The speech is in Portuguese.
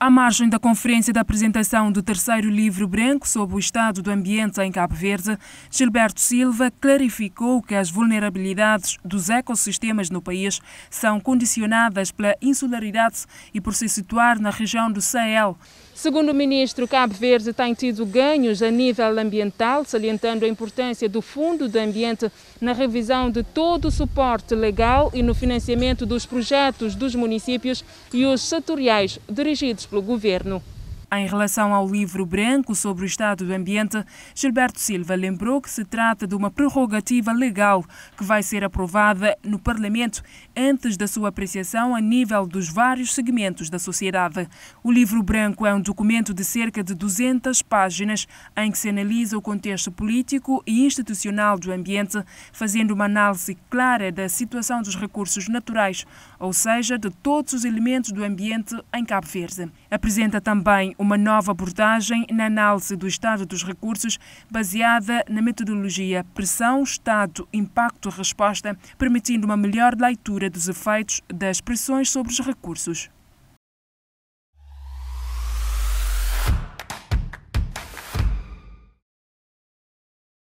À margem da conferência de apresentação do terceiro livro branco sobre o estado do ambiente em Cabo Verde, Gilberto Silva clarificou que as vulnerabilidades dos ecossistemas no país são condicionadas pela insularidade e por se situar na região do Sahel. Segundo o ministro, Cabo Verde tem tido ganhos a nível ambiental, salientando a importância do Fundo do Ambiente na revisão de todo o suporte legal e no financiamento dos projetos dos municípios e os setoriais dirigidos pelo governo. Em relação ao livro branco sobre o estado do ambiente, Gilberto Silva lembrou que se trata de uma prerrogativa legal que vai ser aprovada no Parlamento antes da sua apreciação a nível dos vários segmentos da sociedade. O livro branco é um documento de cerca de 200 páginas em que se analisa o contexto político e institucional do ambiente, fazendo uma análise clara da situação dos recursos naturais, ou seja, de todos os elementos do ambiente em Cabo Verde. Apresenta também uma nova abordagem na análise do estado dos recursos, baseada na metodologia pressão, estado, impacto, resposta, permitindo uma melhor leitura dos efeitos das pressões sobre os recursos.